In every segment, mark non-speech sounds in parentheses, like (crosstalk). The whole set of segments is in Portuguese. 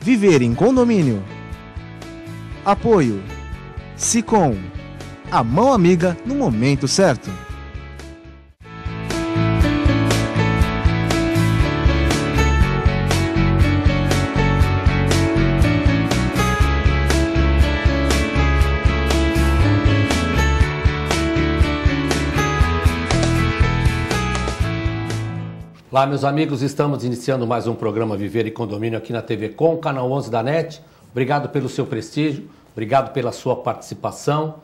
Viver em condomínio. Apoio. Sicom. A mão amiga no momento certo. Olá, meus amigos, estamos iniciando mais um programa Viver e Condomínio aqui na TV Com, canal 11 da NET. Obrigado pelo seu prestígio, obrigado pela sua participação.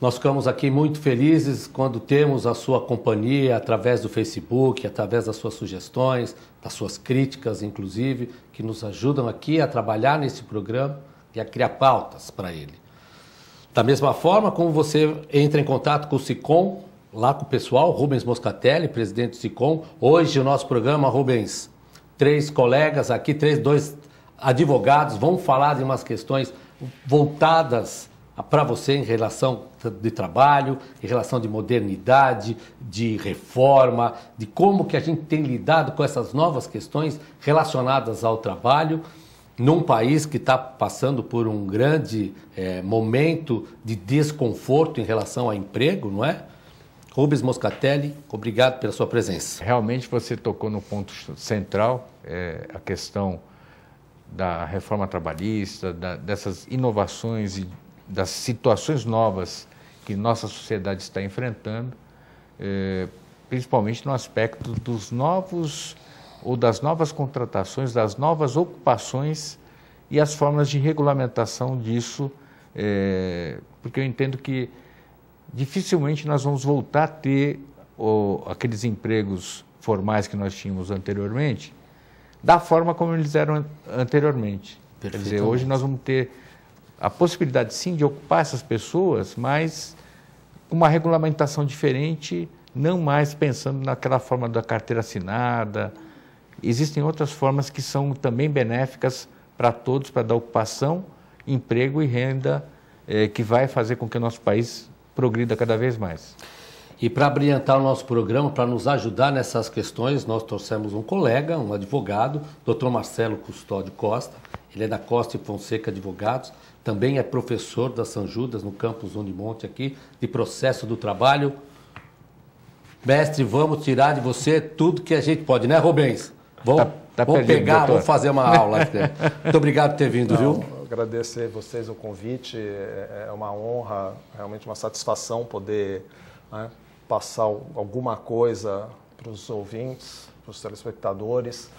Nós ficamos aqui muito felizes quando temos a sua companhia através do Facebook, através das suas sugestões, das suas críticas, inclusive, que nos ajudam aqui a trabalhar nesse programa e a criar pautas para ele. Da mesma forma, como você entra em contato com o SICOM, lá com o pessoal, Rubens Moscatelli, presidente do SICOM. Hoje o nosso programa, Rubens, três colegas aqui, três, dois advogados, vão falar de umas questões voltadas para você em relação de trabalho, em relação de modernidade, de reforma, de como que a gente tem lidado com essas novas questões relacionadas ao trabalho num país que está passando por um grande é, momento de desconforto em relação ao emprego, não é? Rubens Moscatelli, obrigado pela sua presença. Realmente você tocou no ponto central, é, a questão da reforma trabalhista, da, dessas inovações e das situações novas que nossa sociedade está enfrentando, é, principalmente no aspecto dos novos ou das novas contratações, das novas ocupações e as formas de regulamentação disso, é, porque eu entendo que dificilmente nós vamos voltar a ter aqueles empregos formais que nós tínhamos anteriormente, da forma como eles eram anteriormente. Quer dizer, hoje nós vamos ter a possibilidade sim de ocupar essas pessoas, mas com uma regulamentação diferente, não mais pensando naquela forma da carteira assinada. Existem outras formas que são também benéficas para todos, para dar ocupação, emprego e renda, eh, que vai fazer com que o nosso país progrida cada vez mais. E para brilhantar o nosso programa, para nos ajudar nessas questões, nós trouxemos um colega, um advogado, Dr. Marcelo Custódio Costa. Ele é da Costa e Fonseca Advogados, também é professor da São Judas, no campus Unimonte aqui, de processo do trabalho. Mestre, vamos tirar de você tudo que a gente pode, né, Rubens? Vamos, tá, tá vamos perdido, pegar, doutor. vamos fazer uma aula. (laughs) Muito obrigado por ter vindo, Não, viu? agradecer vocês o convite. É, é uma honra, realmente uma satisfação poder né, passar alguma coisa para os ouvintes, para os telespectadores.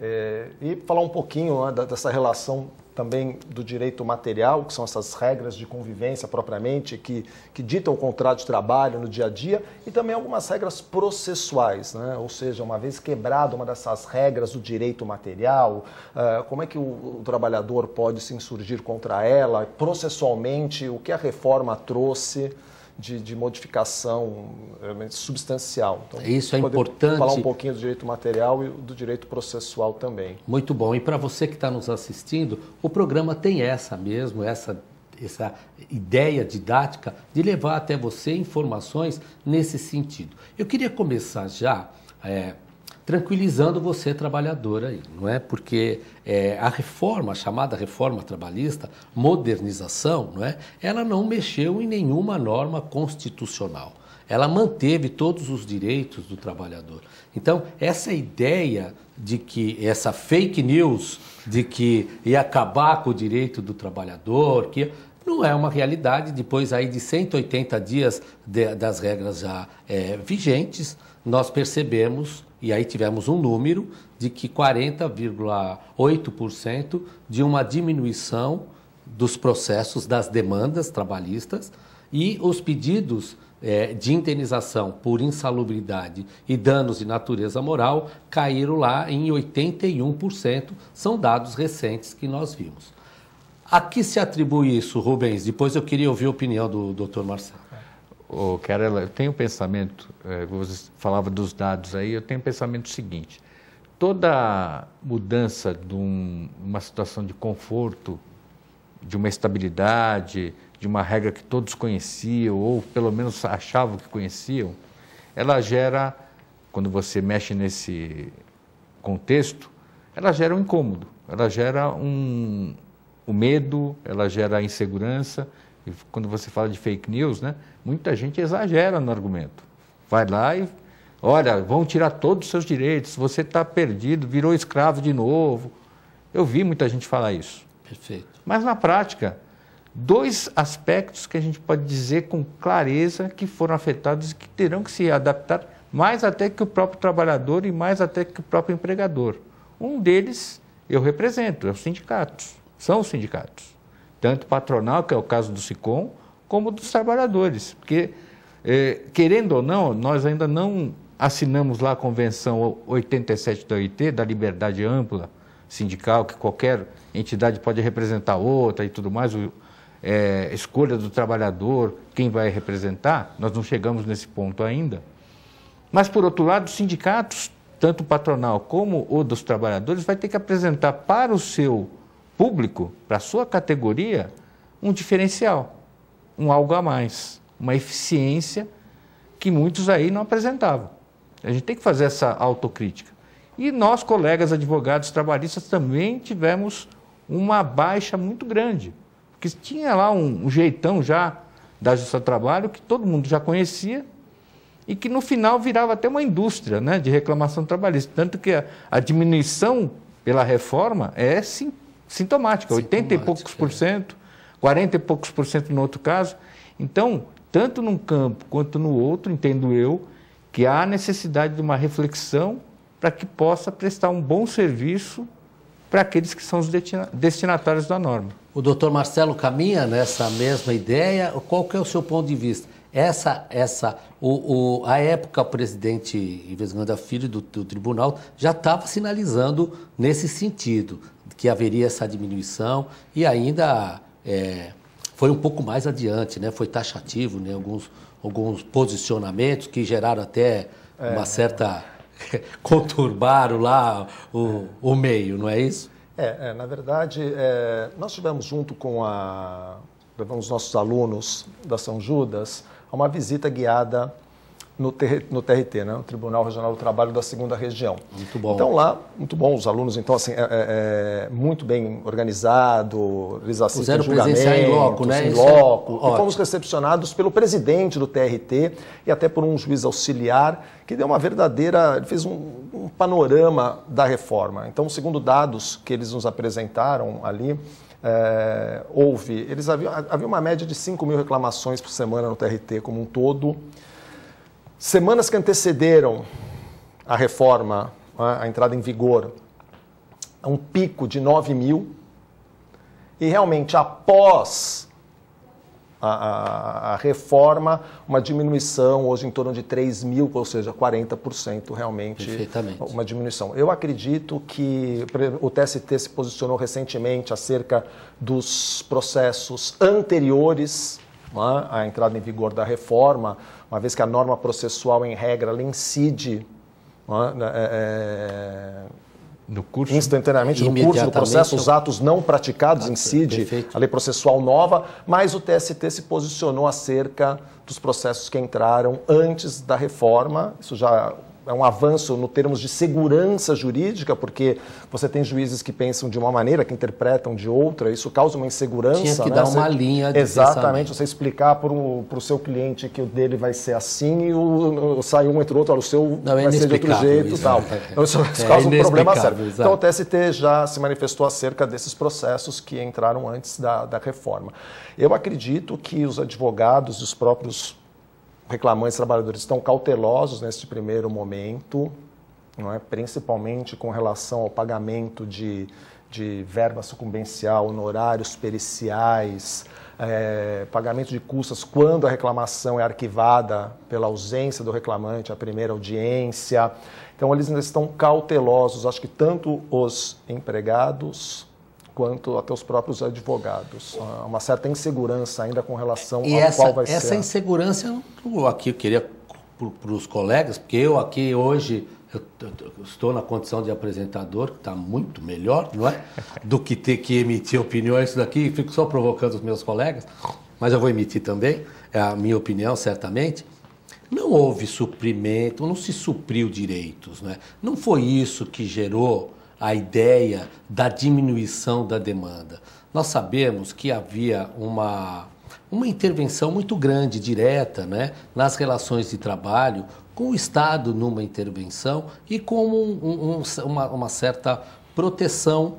É, e falar um pouquinho né, dessa relação também do direito material, que são essas regras de convivência propriamente, que, que ditam o contrato de trabalho no dia a dia, e também algumas regras processuais, né? ou seja, uma vez quebrada uma dessas regras do direito material, uh, como é que o, o, trabalhador pode se insurgir contra ela, processualmente, o que a reforma trouxe de, de modificação realmente substancial. Então, Isso é importante. Falar um pouquinho do direito material e do direito processual também. Muito bom. E para você que está nos assistindo, o programa tem essa mesmo, essa essa ideia didática de levar até você informações nesse sentido. Eu queria começar já é, tranquilizando você, trabalhador, aí, não é? Porque é, a reforma, a chamada reforma trabalhista, modernização, não é? Ela não mexeu em nenhuma norma constitucional. Ela manteve todos os direitos do trabalhador. Então, essa ideia de que essa fake news de que ia acabar com o direito do trabalhador, que não é uma realidade depois aí de 180 dias de, das regras já é, vigentes, nós percebemos, e aí tivemos um número, de que 40,8% de uma diminuição dos processos das demandas trabalhistas e os pedidos é, de indenização por insalubridade e danos de natureza moral caíram lá em 81%. São dados recentes que nós vimos. A que se atribui isso, Rubens? Depois eu queria ouvir a opinião do Dr. Marcelo o ela, eu tenho um pensamento, eh, você falava dos dados aí, eu tenho um pensamento seguinte, toda mudança de um, uma situação de conforto, de uma estabilidade, de uma regra que todos conheciam, ou pelo menos achavam que conheciam, ela gera, quando você mexe nesse contexto, ela gera um incômodo, ela gera um, o um medo, ela gera a insegurança, quando você fala de fake news, né, muita gente exagera no argumento. Vai lá e, olha, vão tirar todos os seus direitos, você está perdido, virou escravo de novo. Eu vi muita gente falar isso. Perfeito. Mas na prática, dois aspectos que a gente pode dizer com clareza que foram afetados e que terão que se adaptar mais até que o próprio trabalhador e mais até que o próprio empregador. Um deles eu represento, é os sindicatos, são os sindicatos tanto patronal, que é o caso do SICOM, como dos trabalhadores. Porque, eh, querendo ou não, nós ainda não assinamos lá a Convenção 87 da OIT, da liberdade ampla sindical, que qualquer entidade pode representar outra e tudo mais, o, é, escolha do trabalhador, quem vai representar, nós não chegamos nesse ponto ainda. Mas, por outro lado, os sindicatos, tanto o patronal como o dos trabalhadores, vai ter que apresentar para o seu público, para a sua categoria, um diferencial, um algo a mais, uma eficiência que muitos aí não apresentavam. A gente tem que fazer essa autocrítica. E nós, colegas advogados trabalhistas, também tivemos uma baixa muito grande, porque tinha lá um, um jeitão já da Justiça do Trabalho que todo mundo já conhecia e que no final virava até uma indústria né, de reclamação trabalhista. Tanto que a, a diminuição pela reforma é simples sintomática, sintomática 80 e poucos por é. cento, 40 e poucos por cento no outro caso. Então, tanto num campo quanto no outro, entendo eu, que há necessidade de uma reflexão para que possa prestar um bom serviço para aqueles que são os destinatários da norma. O doutor Marcelo caminha nessa mesma ideia. Qual que é o seu ponto de vista? Essa, essa, o, o, a época, o presidente Ivesganda Filho do, do tribunal já estava sinalizando nesse sentido, que haveria essa diminuição e ainda é, foi um pouco mais adiante, né? foi taxativo, né? alguns, alguns posicionamentos que geraram até é, uma certa. É. (laughs) conturbaram lá o, o meio, não é isso? É, é na verdade, é, nós tivemos junto com a, levamos nossos alunos da São Judas a uma visita guiada no, TRT, né? o Tribunal Regional do Trabalho da Segunda Região. Muito bom. Então lá, muito bom, os alunos, então assim, é, é, é muito bem organizado, eles assistem julgamentos, em loco, né? em é loco, é... e fomos recepcionados pelo presidente do TRT e até por um juiz auxiliar, que deu uma verdadeira, fez um, um panorama da reforma. Então, segundo dados que eles nos apresentaram ali, é, houve, eles haviam, havia uma média de 5 mil reclamações por semana no TRT como um todo, Semanas que antecederam a reforma, né, a entrada em vigor, um pico de 9 mil. E realmente, após a, a, a, reforma, uma diminuição hoje em torno de 3 mil, ou seja, 40% realmente uma diminuição. Eu acredito que o TST se posicionou recentemente acerca dos processos anteriores né, a entrada em vigor da reforma, uma vez que a norma processual, em regra, ela incide né, né é, é, no curso, instantaneamente, no curso do processo, os atos não praticados ah, incidem perfeito. a lei processual nova, mas o TST se posicionou acerca dos processos que entraram antes da reforma, isso já é um avanço no termos de segurança jurídica, porque você tem juízes que pensam de uma maneira, que interpretam de outra, isso causa uma insegurança. Tinha que né? dar você, uma linha de Exatamente, você explicar para o seu cliente que o dele vai ser assim e o, o, sai um entre o outro, olha, o seu Não, é vai é ser de outro jeito e tal. Né? Então, isso, é, (laughs) causa um problema sério. Então o TST já se manifestou acerca desses processos que entraram antes da, da reforma. Eu acredito que os advogados, os próprios reclamantes trabalhadores estão cautelosos neste primeiro momento, não é? principalmente com relação ao pagamento de, de verba sucumbencial, honorários periciais, é, pagamento de custas quando a reclamação é arquivada pela ausência do reclamante à primeira audiência. Então, eles ainda estão cautelosos. Acho que tanto os empregados quanto até os próprios advogados. Uma certa insegurança ainda com relação e essa, qual vai essa ser. Essa insegurança eu aqui eu queria para os colegas, porque eu aqui hoje eu, eu estou na condição de apresentador, que está muito melhor, não é? (laughs) Do que ter que emitir opiniões daqui, fico só provocando os meus colegas, mas eu vou emitir também, é a minha opinião, certamente. Não houve suprimento, não se supriu direitos, não é? Não foi isso que gerou a ideia da diminuição da demanda. Nós sabemos que havia uma, uma intervenção muito grande, direta, né, nas relações de trabalho, com o Estado numa intervenção e com um, um, uma, uma certa proteção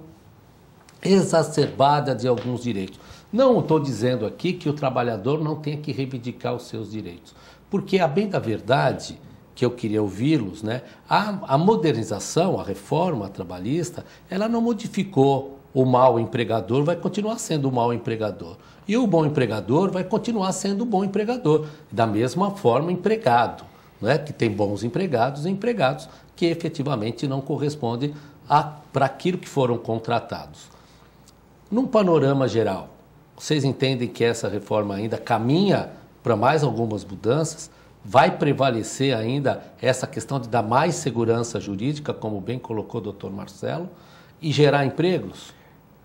exacerbada de alguns direitos. Não estou dizendo aqui que o trabalhador não tenha que reivindicar os seus direitos, porque, a bem da verdade, que eu queria ouvi-los, né? A, a, modernização, a reforma trabalhista, ela não modificou o mau empregador, vai continuar sendo o mau empregador. E o bom empregador vai continuar sendo o bom empregador. Da mesma forma, empregado, né? que tem bons empregados e empregados que efetivamente não correspondem para aquilo que foram contratados. Num panorama geral, vocês entendem que essa reforma ainda caminha para mais algumas mudanças? vai prevalecer ainda essa questão de dar mais segurança jurídica, como bem colocou o doutor Marcelo, e gerar empregos?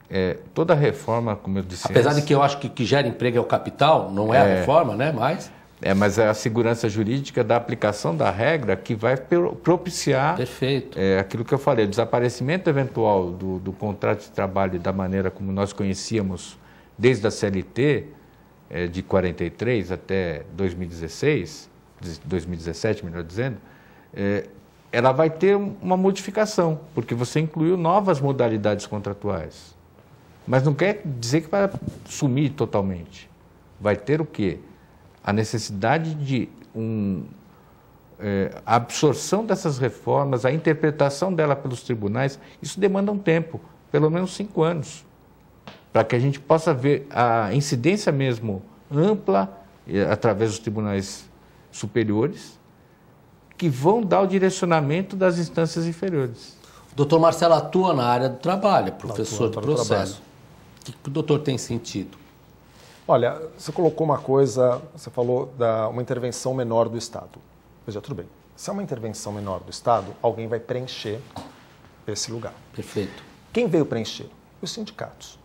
É, toda reforma, como eu disse. Apesar antes, de que eu acho que que gera emprego é o capital, não é, é a reforma, né? Mas. É, mas é a segurança jurídica da aplicação da regra que vai propiciar Perfeito. É, aquilo que eu falei, o desaparecimento eventual do, do contrato de trabalho da maneira como nós conhecíamos desde a CLT é, de 43 até 2016, 2017, melhor dizendo, é, ela vai ter uma modificação, porque você incluiu novas modalidades contratuais. Mas não quer dizer que vai sumir totalmente. Vai ter o quê? A necessidade de um, é, a absorção dessas reformas, a interpretação dela pelos tribunais, isso demanda um tempo, pelo menos cinco anos, para que a gente possa ver a incidência mesmo ampla, através dos tribunais superiores, que vão dar o direcionamento das instâncias inferiores. O doutor Marcelo atua na área do trabalho, é professor do processo. O que o doutor tem sentido? Olha, você colocou uma coisa, você falou da uma intervenção menor do Estado. Veja, tudo bem. Se é uma intervenção menor do Estado, alguém vai preencher esse lugar. Perfeito. Quem veio preencher? Os sindicatos.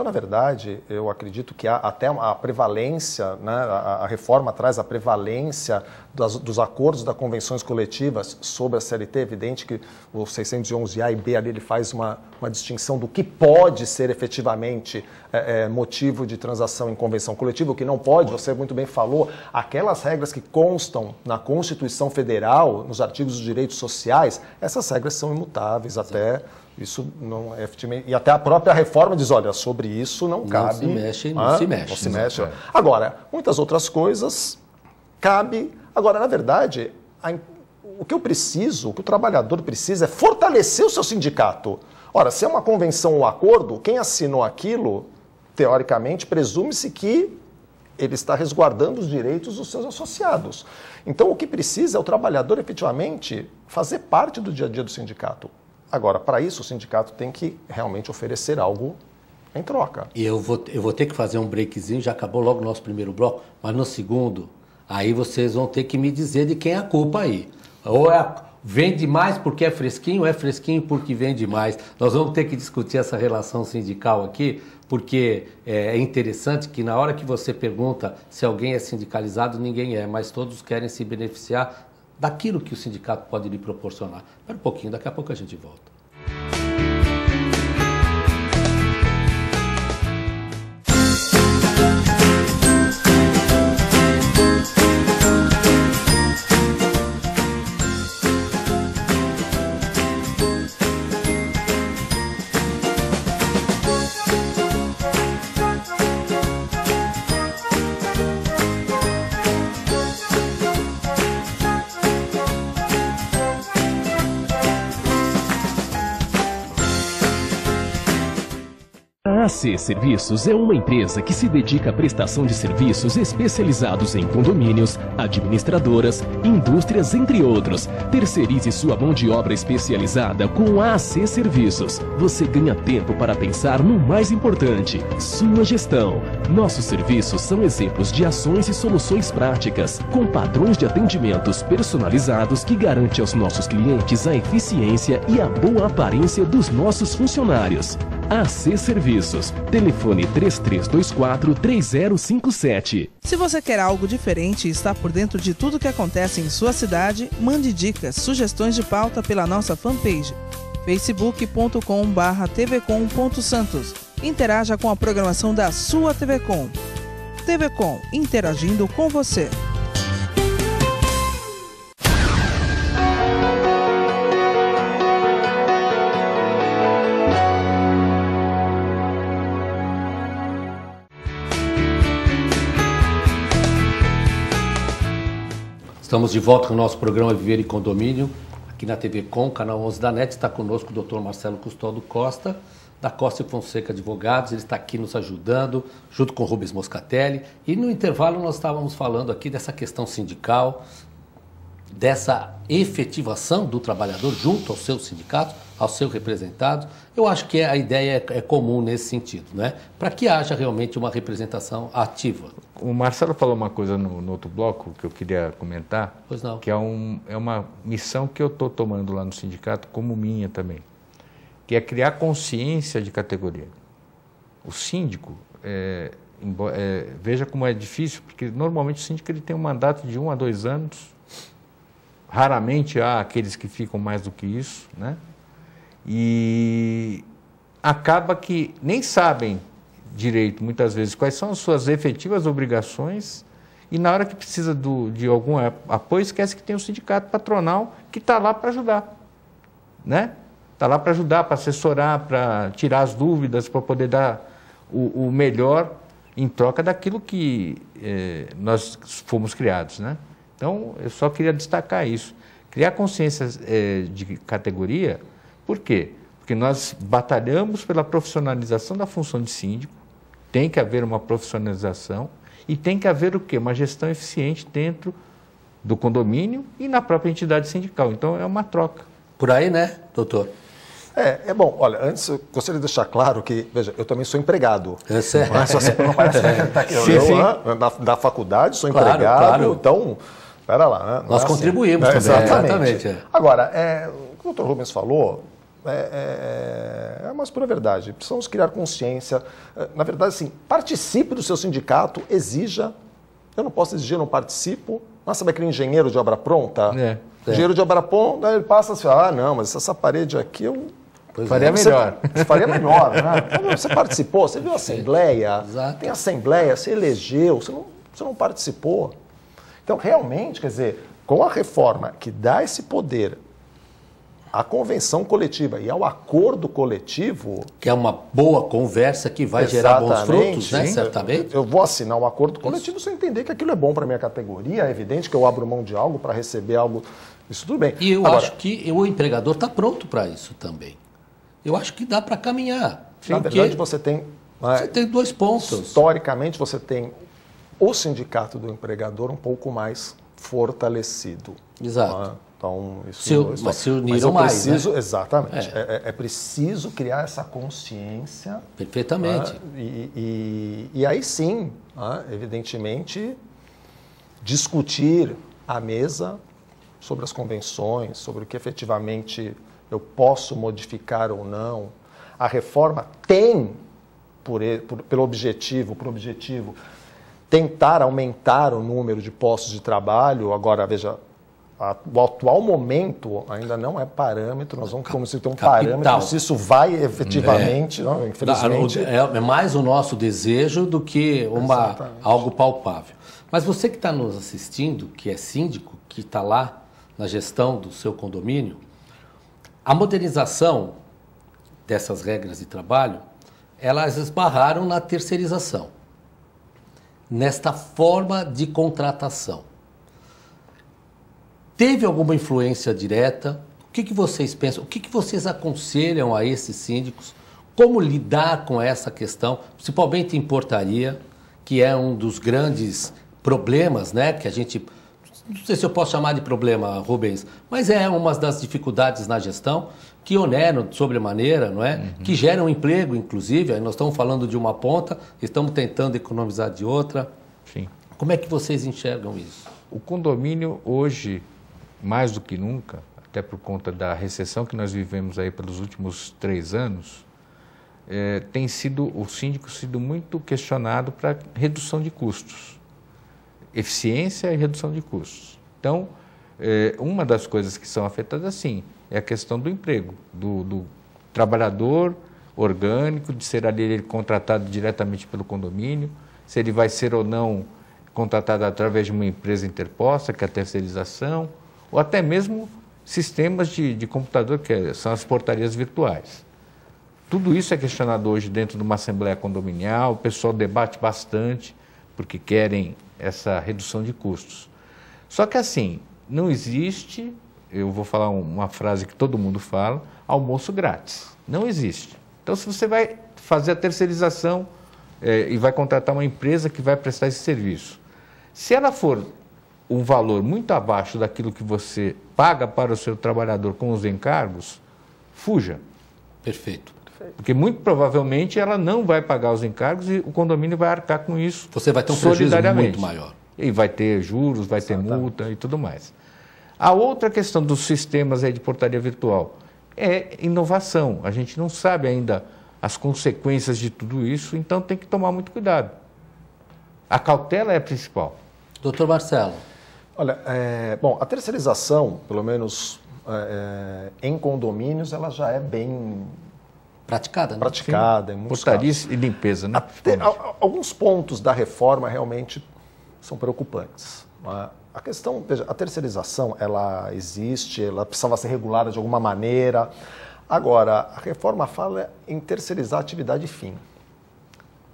Então, na verdade, eu acredito que há até a prevalência, né, a, a reforma traz a prevalência das, dos acordos das convenções coletivas sobre a CLT. É evidente que o 611A e B ali ele faz uma, uma distinção do que pode ser efetivamente é, é, motivo de transação em convenção coletiva, o que não pode, você muito bem falou, aquelas regras que constam na Constituição Federal, nos artigos dos direitos sociais, essas regras são imutáveis Sim. até isso não é E até a própria reforma diz, olha, sobre isso não, não cabe. Se mexe, não ah, se mexe, não se mexe. Não se mexe. Agora, muitas outras coisas cabe. Agora, na verdade, a, o que eu preciso, o que o trabalhador precisa é fortalecer o seu sindicato. Ora, se é uma convenção ou um acordo, quem assinou aquilo, teoricamente, presume-se que ele está resguardando os direitos dos seus associados. Então, o que precisa é o trabalhador efetivamente fazer parte do dia a dia do sindicato, Agora, para isso, o sindicato tem que realmente oferecer algo em troca. E eu vou, eu vou ter que fazer um breakzinho, já acabou logo o nosso primeiro bloco, mas no segundo, aí vocês vão ter que me dizer de quem é a culpa aí. Ou é vende mais porque é fresquinho, ou é fresquinho porque vende mais. Nós vamos ter que discutir essa relação sindical aqui, porque é, é interessante que na hora que você pergunta se alguém é sindicalizado, ninguém é, mas todos querem se beneficiar daquilo que o sindicato pode lhe proporcionar. Espera um pouquinho, daqui a pouco a gente volta. SC Serviços é uma empresa que se dedica à prestação de serviços especializados em condomínios, administradoras, indústrias, entre outros. Terceirize sua mão de obra especializada com a AC Serviços. Você ganha tempo para pensar no mais importante, sua gestão. Nossos serviços são exemplos de ações e soluções práticas, com padrões de atendimentos personalizados que garante aos nossos clientes a eficiência e a boa aparência dos nossos funcionários. AC Serviços. Telefone 3324 3057. Se você quer algo diferente e está por dentro de tudo que acontece em sua cidade, mande dicas, sugestões de pauta pela nossa fanpage facebook.com/tvcom.santos. Interaja com a programação da sua TV Com interagindo com você. Estamos de volta com o nosso programa Viver e Condomínio, aqui na TV Com, canal 11 da NET. Está conosco o doutor Marcelo Custódio Costa, da Costa e Fonseca Advogados. Ele está aqui nos ajudando, junto com o Rubens Moscatelli. E no intervalo nós estávamos falando aqui dessa questão sindical, dessa efetivação do trabalhador junto ao seu sindicato ao seu representado, eu acho que é, a ideia é, é comum nesse sentido, né? para que haja realmente uma representação ativa. O Marcelo falou uma coisa no, no outro bloco que eu queria comentar, que é, um, é uma missão que eu estou tomando lá no sindicato, como minha também, que é criar consciência de categoria. O síndico, é, é, veja como é difícil, porque normalmente o síndico ele tem um mandato de um a dois anos, raramente há aqueles que ficam mais do que isso, né? e acaba que nem sabem direito, muitas vezes, quais são as suas efetivas obrigações e na hora que precisa do, de algum apoio, esquece que tem o um sindicato patronal que está lá para ajudar, né? Está lá para ajudar, para assessorar, para tirar as dúvidas, para poder dar o, o, melhor em troca daquilo que eh, nós fomos criados, né? Então, eu só queria destacar isso. Criar consciência eh, de categoria por quê? Porque nós batalhamos pela profissionalização da função de síndico, tem que haver uma profissionalização e tem que haver o quê? Uma gestão eficiente dentro do condomínio e na própria entidade sindical. Então é uma troca. Por aí, né, doutor? É, é bom. Olha, antes eu gostaria de deixar claro que, veja, eu também sou empregado. É certo. Não, é só, não parece é é. que tá aqui. Sim, eu, sim. Ah, na, da faculdade sou claro, empregado, claro. então, pera lá. Né? Nós é assim. contribuímos assim. também. Exatamente. É, exatamente é. Agora, o que o doutor Rubens falou é, é, é, é uma pura verdade. Precisamos criar consciência. É, na verdade, assim, participe do seu sindicato, exija. Eu não posso exigir, não participo. Nossa, vai criar engenheiro de obra pronta? É, é. Engenheiro de obra pronta, ele passa assim, ah, não, mas essa parede aqui eu Pois faria é, melhor. Você, faria melhor, né? (laughs) Você participou, você viu a assembleia, Exato. tem assembleia, você elegeu, você não, você não participou. Então, realmente, quer dizer, com a reforma que dá esse poder à convenção coletiva e ao acordo coletivo. Que é uma boa conversa que vai gerar bons frutos, né? Certamente. Eu vou assinar o um acordo coletivo Isso. sem entender que aquilo é bom para minha categoria. É evidente que eu abro mão de algo para receber algo. Isso tudo bem. E eu Agora, acho que o empregador está pronto para isso também. Eu acho que dá para caminhar. Na verdade, você tem. Né, você é, tem dois pontos. Historicamente, você tem o sindicato do empregador um pouco mais fortalecido. Exato. Né? Então, isso se, é mas se uniram mas mais. Né? Preciso, né? Exatamente. É. é. É, é. preciso criar essa consciência. Perfeitamente. Né? E, e, e, aí sim, né? evidentemente, discutir à mesa sobre as convenções, sobre o que efetivamente eu posso modificar ou não. A reforma tem, por, por, pelo objetivo, por objetivo, tentar aumentar o número de postos de trabalho. Agora, veja, a, o atual momento ainda não é parâmetro, nós vamos começar a ter um Capital. parâmetro se isso vai efetivamente, é. não, infelizmente. É, é mais o nosso desejo do que uma, algo palpável. Mas você que está nos assistindo, que é síndico, que está lá na gestão do seu condomínio, a modernização dessas regras de trabalho, elas esbarraram na terceirização, nesta forma de contratação. Teve alguma influência direta? O que, que vocês pensam? O que, que vocês aconselham a esses síndicos? Como lidar com essa questão, principalmente em portaria, que é um dos grandes problemas, né? Que a gente não sei se eu posso chamar de problema, Rubens, mas é uma das dificuldades na gestão que oneram sobremaneira, não é? Uhum. Que geram emprego, inclusive. Aí nós estamos falando de uma ponta, estamos tentando economizar de outra. Sim. Como é que vocês enxergam isso? O condomínio hoje mais do que nunca, até por conta da recessão que nós vivemos aí pelos últimos três anos, é, tem sido o síndico sido muito questionado para redução de custos, eficiência e redução de custos. Então, é, uma das coisas que são afetadas, sim, é a questão do emprego, do, do trabalhador orgânico, de ser ali contratado diretamente pelo condomínio, se ele vai ser ou não contratado através de uma empresa interposta, que é a terceirização ou até mesmo sistemas de, de computador, que é, são as portarias virtuais. Tudo isso é questionado hoje dentro de uma assembleia condominial, o pessoal debate bastante, porque querem essa redução de custos. Só que assim, não existe, eu vou falar uma frase que todo mundo fala, almoço grátis. Não existe. Então, se você vai fazer a terceirização é, e vai contratar uma empresa que vai prestar esse serviço, se ela for um valor muito abaixo daquilo que você paga para o seu trabalhador com os encargos, fuja. Perfeito. Porque muito provavelmente ela não vai pagar os encargos e o condomínio vai arcar com isso. Você vai ter um prejuízo muito maior. E vai ter juros, vai Exatamente. ter multa e tudo mais. A outra questão dos sistemas de portaria virtual é inovação. A gente não sabe ainda as consequências de tudo isso, então tem que tomar muito cuidado. A cautela é a principal. Doutor Marcelo, Olha, é, bom, a terceirização, pelo menos é, é, em condomínios, ela já é bem praticada, né? praticada, Sim. em portaria casos. e limpeza, né? Até, alguns pontos da reforma realmente são preocupantes. É? A questão, veja, a terceirização, ela existe, ela precisava ser regulada de alguma maneira. Agora, a reforma fala em terceirizar a atividade fim.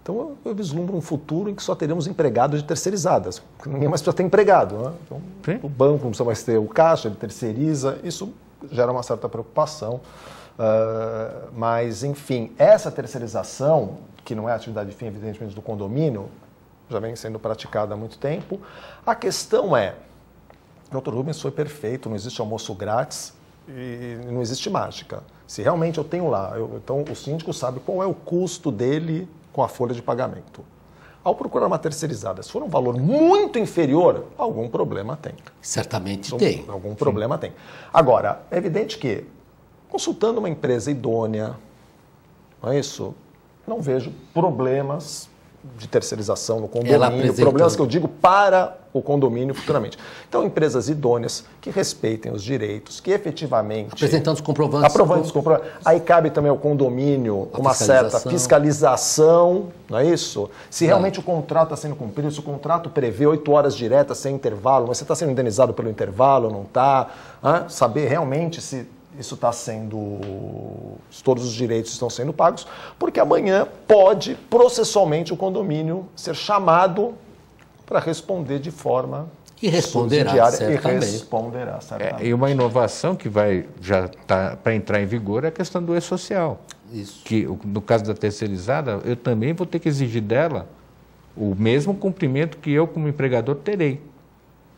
Então eu vislumbro um futuro em que só teremos empregados de terceirizadas. Ninguém mais precisa ter empregado. Né? Então, o banco não precisa mais ter o caixa, ele terceiriza. Isso gera uma certa preocupação. Uh, mas, enfim, essa terceirização, que não é atividade fim, evidentemente, do condomínio, já vem sendo praticada há muito tempo. A questão é: o Dr. Rubens foi perfeito, não existe almoço grátis e não existe mágica. Se realmente eu tenho lá, eu, então o síndico sabe qual é o custo dele com a folha de pagamento. Ao procurar uma terceirizada, se for um valor muito inferior, algum problema tem. Certamente tem. Algum problema Sim. tem. Agora, é evidente que, consultando uma empresa idônea, não é isso? Não vejo problemas de terceirização no condomínio, problemas que eu digo para o condomínio futuramente. Então, empresas idôneas que respeitem os direitos, que efetivamente... Apresentando os comprovantes. Aprovantes, comprovantes. Aí cabe também ao condomínio uma certa fiscalização, não é isso? Se não. realmente o contrato está sendo cumprido, se o contrato prevê oito horas diretas sem intervalo, mas você está sendo indenizado pelo intervalo, não está? Saber realmente se isso está sendo. todos os direitos estão sendo pagos, porque amanhã pode processualmente o condomínio ser chamado para responder de forma e responderá, certamente. E responderá, é, certamente. É, e uma inovação que vai já tá para entrar em vigor é a questão do e-social. Isso. Que no caso da terceirizada, eu também vou ter que exigir dela o mesmo cumprimento que eu como empregador terei.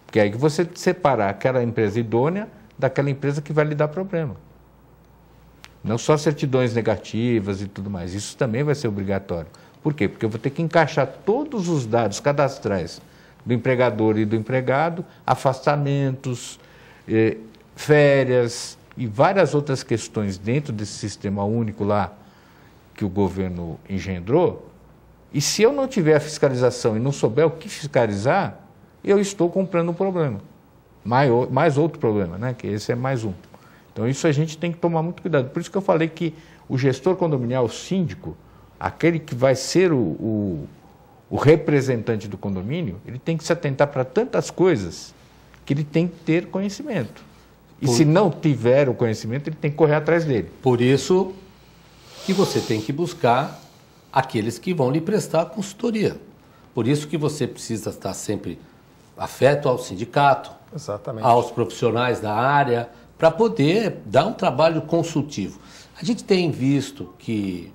Porque é aí que você separar aquela empresa idônea daquela empresa que vai lhe dar problema. Não só certidões negativas e tudo mais, isso também vai ser obrigatório. Por quê? Porque eu vou ter que encaixar todos os dados cadastrais do empregador e do empregado, afastamentos, eh, férias e várias outras questões dentro desse sistema único lá que o governo engendrou. E se eu não tiver a fiscalização e não souber o que fiscalizar, eu estou comprando um problema mais outro problema, né? que esse é mais um. Então, isso a gente tem que tomar muito cuidado. Por isso que eu falei que o gestor condominial, o síndico, aquele que vai ser o, o, o representante do condomínio, ele tem que se atentar para tantas coisas que ele tem que ter conhecimento. E Por... se não tiver o conhecimento, ele tem que correr atrás dele. Por isso que você tem que buscar aqueles que vão lhe prestar consultoria. Por isso que você precisa estar sempre afeto ao sindicato, Exatamente. aos profissionais da área, para poder dar um trabalho consultivo. A gente tem visto que,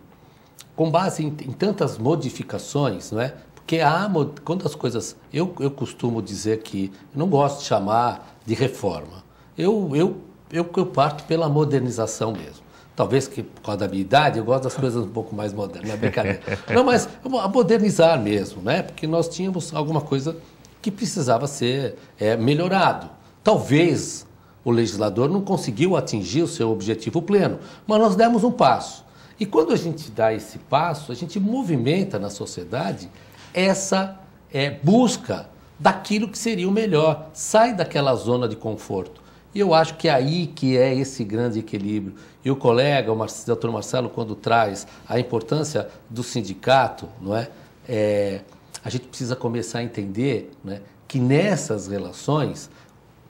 com base em, em tantas modificações, não é? Porque há, quando as coisas. Eu, eu costumo dizer que. Eu não gosto de chamar de reforma. Eu, eu, eu, eu parto pela modernização mesmo. Talvez que por causa da minha idade, eu gosto das coisas um pouco mais modernas, não é brincadeira. (laughs) Não, mas modernizar mesmo, né? Porque nós tínhamos alguma coisa que precisava ser é, melhorado. Talvez o legislador não conseguiu atingir o seu objetivo pleno, mas nós demos um passo. E quando a gente dá esse passo, a gente movimenta na sociedade essa é, busca daquilo que seria o melhor, sai daquela zona de conforto. E eu acho que é aí que é esse grande equilíbrio. E o colega, o doutor Marcelo, quando traz a importância do sindicato, não é? é a gente precisa começar a entender né, que nessas relações,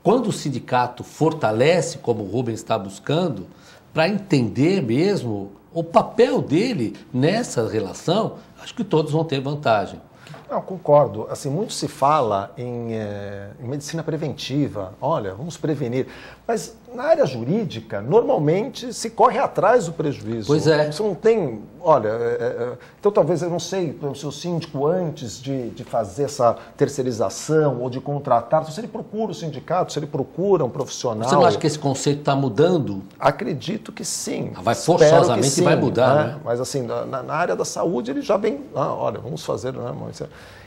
quando o sindicato fortalece, como o Rubens está buscando, para entender mesmo o papel dele nessa relação, acho que todos vão ter vantagem. Não, concordo. Assim, muito se fala em, eh, em medicina preventiva. Olha, vamos prevenir. Mas na área jurídica, normalmente se corre atrás do prejuízo. Pois é. Você não tem. Olha, é, é, é então talvez eu não sei, o seu síndico, antes de, de fazer essa terceirização ou de contratar, se ele procura o sindicato, se ele procura um profissional. Você não acha que esse conceito está mudando? Acredito que sim. Ah, vai forçosamente sim, vai mudar, né? né? Mas assim, na, na, área da saúde ele já vem. Ah, olha, vamos fazer, né,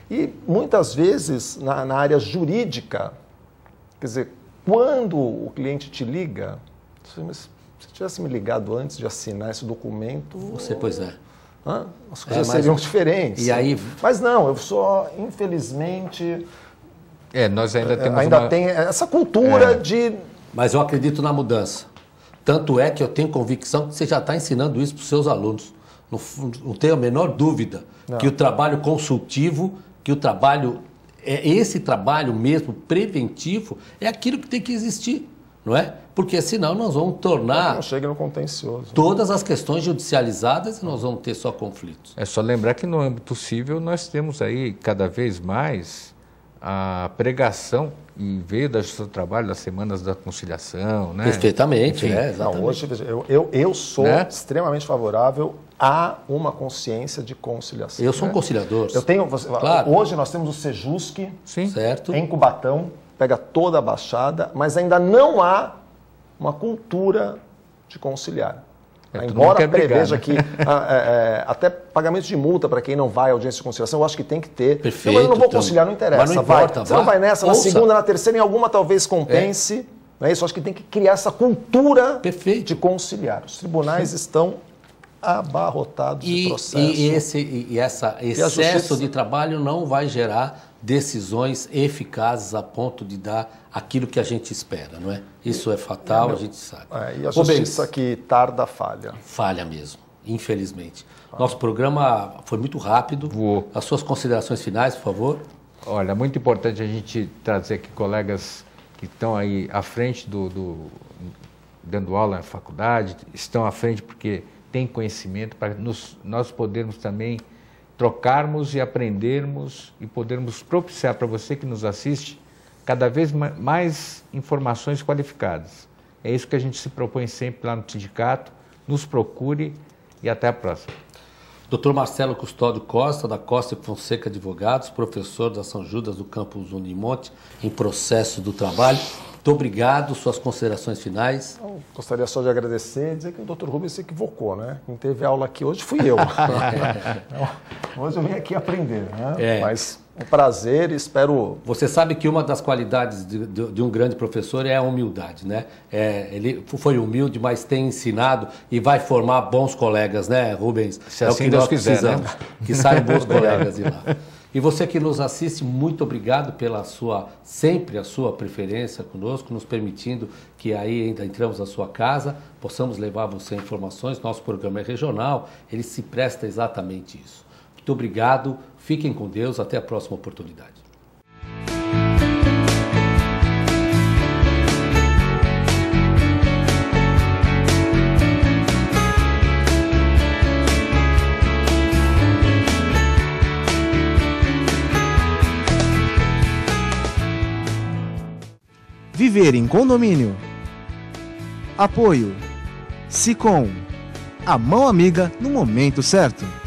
E muitas vezes na, na área jurídica, quer dizer, quando o cliente te liga, você, mas se tivesse me ligado antes de assinar esse documento. Você, pois é. Hã? As coisas é, seriam um... diferentes. E aí... Mas não, eu só, infelizmente. É, nós ainda é, temos. Ainda uma... tem essa cultura é. de. Mas eu acredito na mudança. Tanto é que eu tenho convicção que você já está ensinando isso para os seus alunos. Não, não tenho a menor dúvida não. que o trabalho consultivo, que o trabalho é, esse trabalho mesmo preventivo é aquilo que tem que existir, não é? Porque senão nós vamos tornar. Não chega no contencioso. Todas as questões judicializadas e nós vamos ter só conflitos. É só lembrar que no âmbito civil nós temos aí cada vez mais a pregação e ver do seu trabalho das semanas da conciliação, né? Perfeitamente, Enfim, é, Exatamente. Não, hoje eu, eu, eu sou né? extremamente favorável a uma consciência de conciliação. Eu sou né? um é. conciliador. Eu tenho, você, claro. hoje nós temos o Sejusque, Sim. certo? Em Cubatão, pega toda a baixada, mas ainda não há uma cultura de conciliar. É, Embora preveja né? que ah, é, é, até pagamento de multa para quem não vai à audiência de conciliação, eu acho que tem que ter. Perfeito, eu, não vou então. conciliar, não interessa. Mas não importa, vai. Você vai, não vai nessa, ouça. na segunda, na terceira, em alguma talvez compense. É. Não é isso? Eu acho que tem que criar essa cultura Perfeito. de conciliar. Os tribunais Sim. estão abarrotados e, de processo. E, esse, e essa excesso e de trabalho não vai gerar decisões eficazes a ponto de dar aquilo que a gente espera, não é? Isso é fatal, é, a gente sabe. É, e a justiça que tarda falha. Falha mesmo, infelizmente. Ah. Nosso programa foi muito rápido. Voou. As suas considerações finais, por favor. Olha, muito importante a gente trazer aqui colegas que estão aí à frente do, do dando aula na faculdade, estão à frente porque têm conhecimento para nos, nós podermos também trocarmos e aprendermos e podermos propiciar para você que nos assiste cada vez mais informações qualificadas. É isso que a gente se propõe sempre lá no sindicato. Nos procure e até a próxima. Dr. Marcelo Custódio Costa, da Costa e Fonseca Advogados, professor da São Judas do campus Unimonte, em processo do trabalho. Muito obrigado. Suas considerações finais? Eu gostaria só de agradecer e dizer que o Dr. Rubens se equivocou, né? Quem teve aula aqui hoje fui eu. (laughs) Então, hoje eu vim aqui aprender, né? É. Mas um prazer, espero. Você sabe que uma das qualidades de, de, de um grande professor é a humildade, né? É, ele foi humilde, mas tem ensinado e vai formar bons colegas, né, Rubens? Se é assim o que nós quiser, né? precisamos, né? que saiam bons (laughs) colegas de lá. E você que nos assiste, muito obrigado pela sua, sempre a sua preferência conosco, nos permitindo que aí ainda entramos na sua casa, possamos levar você informações. Nosso programa é regional, ele se presta exatamente isso. Muito obrigado, fiquem com Deus, até a próxima oportunidade. Viver em condomínio. Apoio. Sicom. A mão amiga no momento certo.